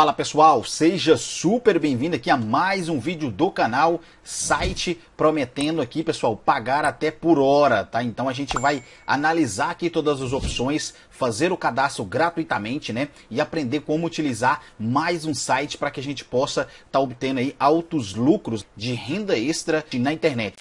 Fala pessoal, seja super bem-vindo aqui a mais um vídeo do canal, site prometendo aqui pessoal, pagar até por hora, tá? Então a gente vai analisar aqui todas as opções, fazer o cadastro gratuitamente, né? E aprender como utilizar mais um site para que a gente possa estar tá obtendo aí altos lucros de renda extra na internet.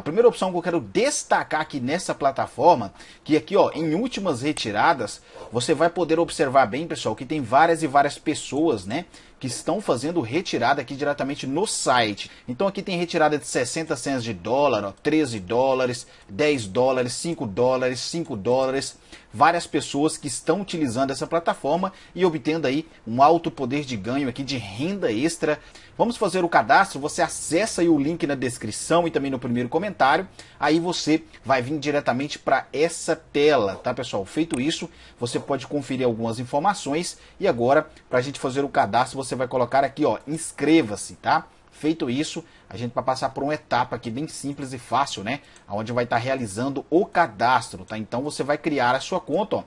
A primeira opção que eu quero destacar aqui nessa plataforma, que aqui ó, em últimas retiradas, você vai poder observar bem, pessoal, que tem várias e várias pessoas, né? que estão fazendo retirada aqui diretamente no site. Então aqui tem retirada de 60 cents de dólar, ó, 13 dólares, 10 dólares, 5 dólares, 5 dólares, várias pessoas que estão utilizando essa plataforma e obtendo aí um alto poder de ganho aqui de renda extra. Vamos fazer o cadastro, você acessa o link na descrição e também no primeiro comentário, aí você vai vir diretamente para essa tela, tá pessoal? Feito isso, você pode conferir algumas informações e agora para a gente fazer o cadastro você vai colocar aqui ó, inscreva-se, tá? Feito isso, a gente vai passar por uma etapa aqui bem simples e fácil, né? Onde vai estar realizando o cadastro, tá? Então você vai criar a sua conta, ó,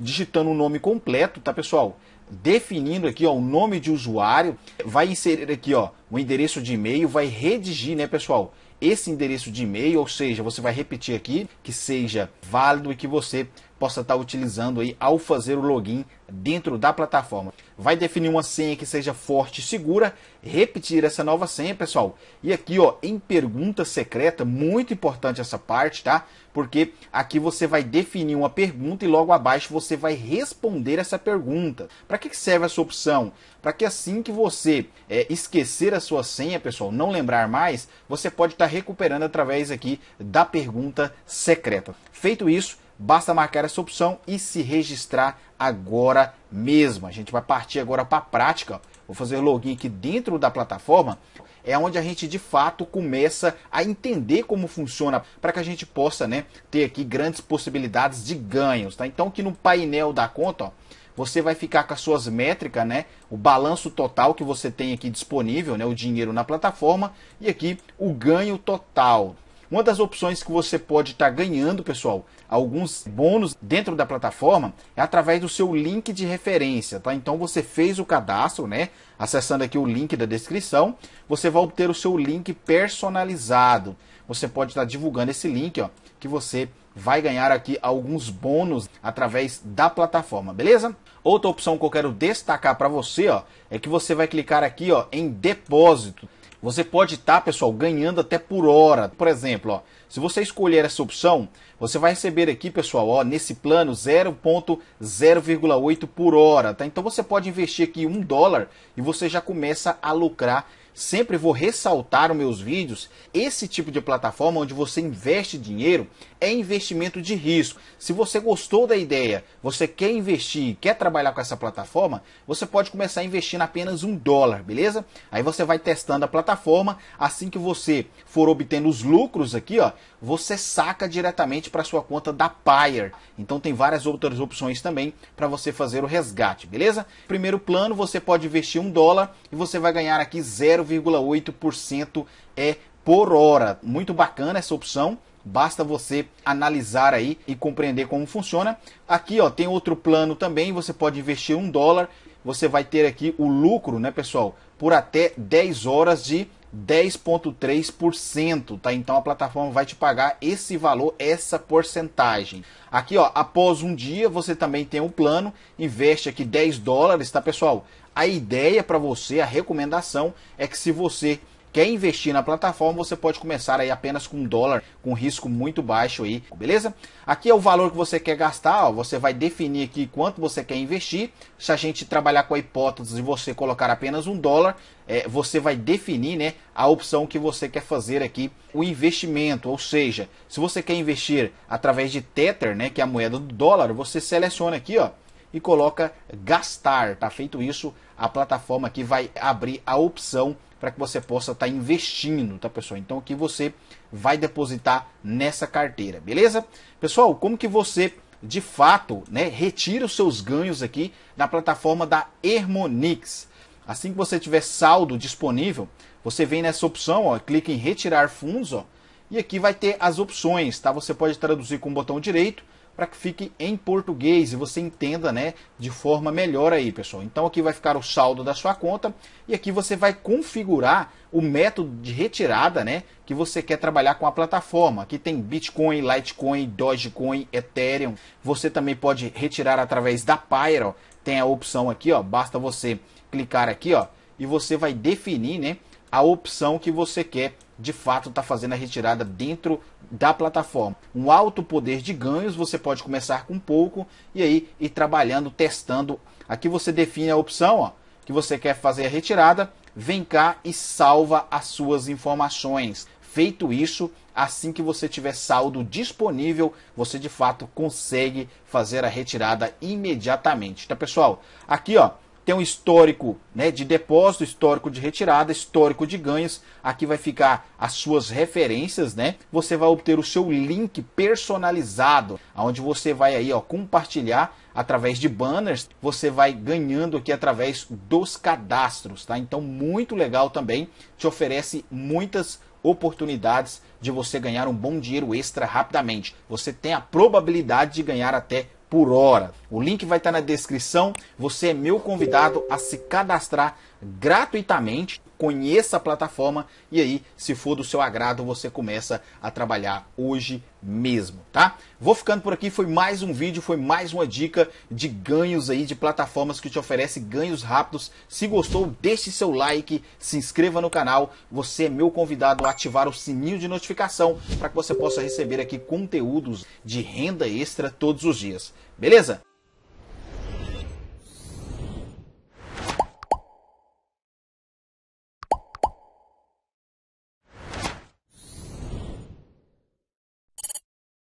digitando o nome completo, tá, pessoal? definindo aqui ó, o nome de usuário, vai inserir aqui ó, o endereço de e-mail, vai redigir, né, pessoal? Esse endereço de e-mail, ou seja, você vai repetir aqui que seja válido e que você possa estar utilizando aí ao fazer o login dentro da plataforma. Vai definir uma senha que seja forte e segura, repetir essa nova senha, pessoal. E aqui, ó, em pergunta secreta, muito importante essa parte, tá? Porque aqui você vai definir uma pergunta e logo abaixo você vai responder essa pergunta. Para que serve essa opção? Para que assim que você é, esquecer a sua senha, pessoal, não lembrar mais, você pode estar recuperando através aqui da pergunta secreta. Feito isso, Basta marcar essa opção e se registrar agora mesmo. A gente vai partir agora para a prática. Vou fazer login aqui dentro da plataforma. É onde a gente de fato começa a entender como funciona para que a gente possa né, ter aqui grandes possibilidades de ganhos. Tá? Então aqui no painel da conta, ó, você vai ficar com as suas métricas, né? O balanço total que você tem aqui disponível, né? O dinheiro na plataforma e aqui o ganho total. Uma das opções que você pode estar tá ganhando, pessoal, alguns bônus dentro da plataforma é através do seu link de referência, tá? Então você fez o cadastro, né? Acessando aqui o link da descrição, você vai obter o seu link personalizado. Você pode estar tá divulgando esse link, ó, que você vai ganhar aqui alguns bônus através da plataforma, beleza? Outra opção que eu quero destacar para você, ó, é que você vai clicar aqui, ó, em depósito. Você pode estar, tá, pessoal, ganhando até por hora. Por exemplo, ó, se você escolher essa opção, você vai receber aqui, pessoal, ó, nesse plano 0.0,8 por hora. Tá? Então você pode investir aqui um dólar e você já começa a lucrar sempre vou ressaltar nos meus vídeos, esse tipo de plataforma onde você investe dinheiro é investimento de risco. Se você gostou da ideia, você quer investir, quer trabalhar com essa plataforma, você pode começar investindo apenas um dólar, beleza? Aí você vai testando a plataforma, assim que você for obtendo os lucros aqui, ó, você saca diretamente para sua conta da Payer. Então tem várias outras opções também para você fazer o resgate, beleza? Primeiro plano, você pode investir um dólar e você vai ganhar aqui 0 0,8% é por hora. Muito bacana essa opção. Basta você analisar aí e compreender como funciona. Aqui ó, tem outro plano também. Você pode investir um dólar. Você vai ter aqui o lucro, né, pessoal, por até 10 horas de 10,3%, tá? Então a plataforma vai te pagar esse valor, essa porcentagem. Aqui, ó, após um dia você também tem um plano, investe aqui 10 dólares, tá, pessoal? A ideia para você, a recomendação é que se você quer investir na plataforma, você pode começar aí apenas com um dólar, com risco muito baixo aí, beleza? Aqui é o valor que você quer gastar, ó, você vai definir aqui quanto você quer investir. Se a gente trabalhar com a hipótese de você colocar apenas um dólar, é, você vai definir né, a opção que você quer fazer aqui, o investimento, ou seja, se você quer investir através de Tether, né, que é a moeda do dólar, você seleciona aqui, ó, e coloca gastar. Tá feito isso, a plataforma aqui vai abrir a opção para que você possa estar tá investindo, tá pessoal? Então aqui você vai depositar nessa carteira, beleza? Pessoal, como que você de fato, né, retira os seus ganhos aqui na plataforma da Hermonix. Assim que você tiver saldo disponível, você vem nessa opção, ó, clica em retirar fundos, ó, e aqui vai ter as opções, tá? Você pode traduzir com o botão direito para que fique em português e você entenda né, de forma melhor aí, pessoal. Então aqui vai ficar o saldo da sua conta e aqui você vai configurar o método de retirada né, que você quer trabalhar com a plataforma. Aqui tem Bitcoin, Litecoin, Dogecoin, Ethereum. Você também pode retirar através da Pyro. Tem a opção aqui, ó, basta você clicar aqui ó, e você vai definir né, a opção que você quer de fato está fazendo a retirada dentro da plataforma. Um alto poder de ganhos, você pode começar com pouco e aí ir trabalhando, testando. Aqui você define a opção ó, que você quer fazer a retirada, vem cá e salva as suas informações. Feito isso, assim que você tiver saldo disponível, você de fato consegue fazer a retirada imediatamente. Tá, pessoal? Aqui, ó, tem um histórico né, de depósito, histórico de retirada, histórico de ganhos. Aqui vai ficar as suas referências, né? Você vai obter o seu link personalizado, onde você vai aí ó, compartilhar através de banners, você vai ganhando aqui através dos cadastros, tá? Então muito legal também, te oferece muitas oportunidades de você ganhar um bom dinheiro extra rapidamente. Você tem a probabilidade de ganhar até por hora. O link vai estar na descrição. Você é meu convidado a se cadastrar gratuitamente, conheça a plataforma e aí, se for do seu agrado, você começa a trabalhar hoje mesmo, tá? Vou ficando por aqui, foi mais um vídeo, foi mais uma dica de ganhos aí de plataformas que te oferece ganhos rápidos. Se gostou, deixe seu like, se inscreva no canal. Você é meu convidado a ativar o sininho de notificação para que você possa receber aqui conteúdos de renda extra todos os dias. Beleza?